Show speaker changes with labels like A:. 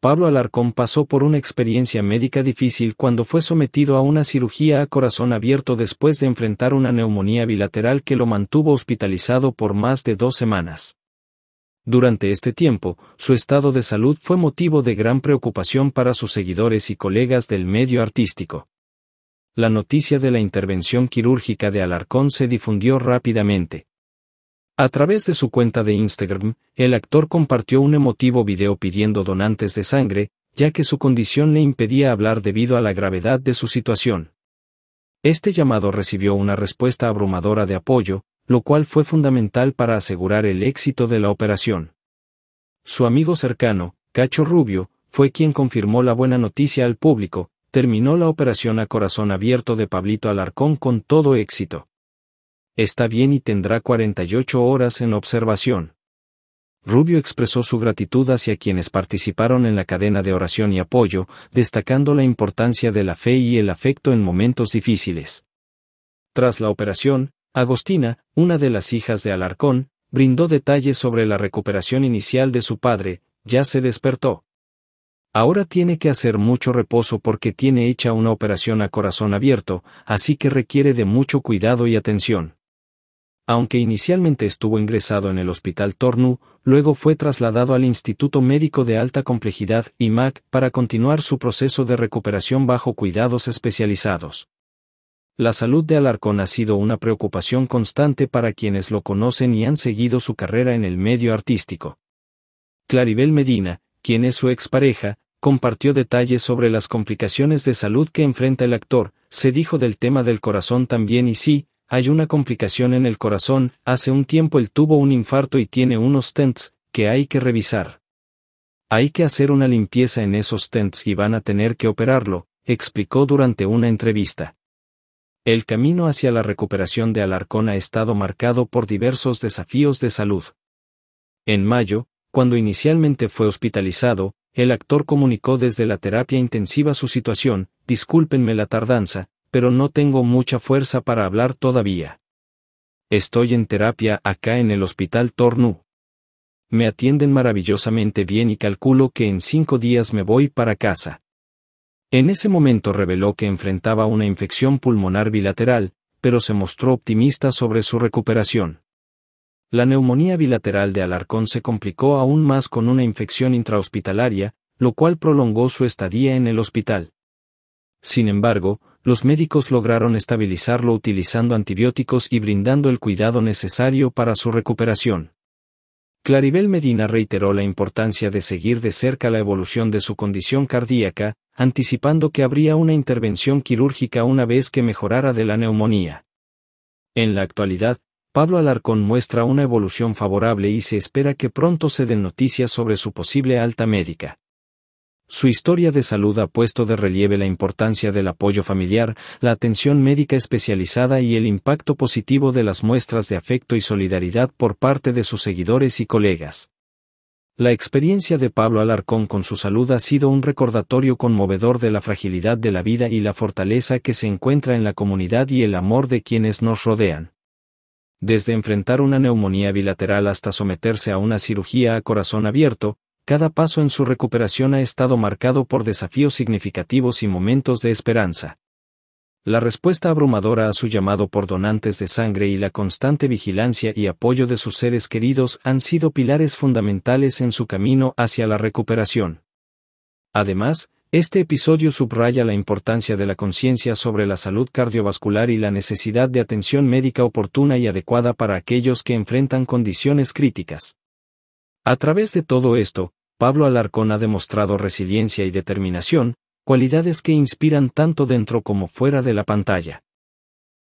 A: Pablo Alarcón pasó por una experiencia médica difícil cuando fue sometido a una cirugía a corazón abierto después de enfrentar una neumonía bilateral que lo mantuvo hospitalizado por más de dos semanas. Durante este tiempo, su estado de salud fue motivo de gran preocupación para sus seguidores y colegas del medio artístico. La noticia de la intervención quirúrgica de Alarcón se difundió rápidamente, a través de su cuenta de Instagram, el actor compartió un emotivo video pidiendo donantes de sangre, ya que su condición le impedía hablar debido a la gravedad de su situación. Este llamado recibió una respuesta abrumadora de apoyo, lo cual fue fundamental para asegurar el éxito de la operación. Su amigo cercano, Cacho Rubio, fue quien confirmó la buena noticia al público, terminó la operación a corazón abierto de Pablito Alarcón con todo éxito está bien y tendrá 48 horas en observación. Rubio expresó su gratitud hacia quienes participaron en la cadena de oración y apoyo, destacando la importancia de la fe y el afecto en momentos difíciles. Tras la operación, Agostina, una de las hijas de Alarcón, brindó detalles sobre la recuperación inicial de su padre, ya se despertó. Ahora tiene que hacer mucho reposo porque tiene hecha una operación a corazón abierto, así que requiere de mucho cuidado y atención aunque inicialmente estuvo ingresado en el Hospital Tornu, luego fue trasladado al Instituto Médico de Alta Complejidad IMAC para continuar su proceso de recuperación bajo cuidados especializados. La salud de Alarcón ha sido una preocupación constante para quienes lo conocen y han seguido su carrera en el medio artístico. Claribel Medina, quien es su expareja, compartió detalles sobre las complicaciones de salud que enfrenta el actor, se dijo del tema del corazón también y sí, hay una complicación en el corazón, hace un tiempo él tuvo un infarto y tiene unos stents, que hay que revisar. Hay que hacer una limpieza en esos stents y van a tener que operarlo, explicó durante una entrevista. El camino hacia la recuperación de Alarcón ha estado marcado por diversos desafíos de salud. En mayo, cuando inicialmente fue hospitalizado, el actor comunicó desde la terapia intensiva su situación, discúlpenme la tardanza, pero no tengo mucha fuerza para hablar todavía. Estoy en terapia acá en el hospital Tornu. Me atienden maravillosamente bien y calculo que en cinco días me voy para casa. En ese momento reveló que enfrentaba una infección pulmonar bilateral, pero se mostró optimista sobre su recuperación. La neumonía bilateral de Alarcón se complicó aún más con una infección intrahospitalaria, lo cual prolongó su estadía en el hospital. Sin embargo, los médicos lograron estabilizarlo utilizando antibióticos y brindando el cuidado necesario para su recuperación. Claribel Medina reiteró la importancia de seguir de cerca la evolución de su condición cardíaca, anticipando que habría una intervención quirúrgica una vez que mejorara de la neumonía. En la actualidad, Pablo Alarcón muestra una evolución favorable y se espera que pronto se den noticias sobre su posible alta médica. Su historia de salud ha puesto de relieve la importancia del apoyo familiar, la atención médica especializada y el impacto positivo de las muestras de afecto y solidaridad por parte de sus seguidores y colegas. La experiencia de Pablo Alarcón con su salud ha sido un recordatorio conmovedor de la fragilidad de la vida y la fortaleza que se encuentra en la comunidad y el amor de quienes nos rodean. Desde enfrentar una neumonía bilateral hasta someterse a una cirugía a corazón abierto, cada paso en su recuperación ha estado marcado por desafíos significativos y momentos de esperanza. La respuesta abrumadora a su llamado por donantes de sangre y la constante vigilancia y apoyo de sus seres queridos han sido pilares fundamentales en su camino hacia la recuperación. Además, este episodio subraya la importancia de la conciencia sobre la salud cardiovascular y la necesidad de atención médica oportuna y adecuada para aquellos que enfrentan condiciones críticas. A través de todo esto, Pablo Alarcón ha demostrado resiliencia y determinación, cualidades que inspiran tanto dentro como fuera de la pantalla.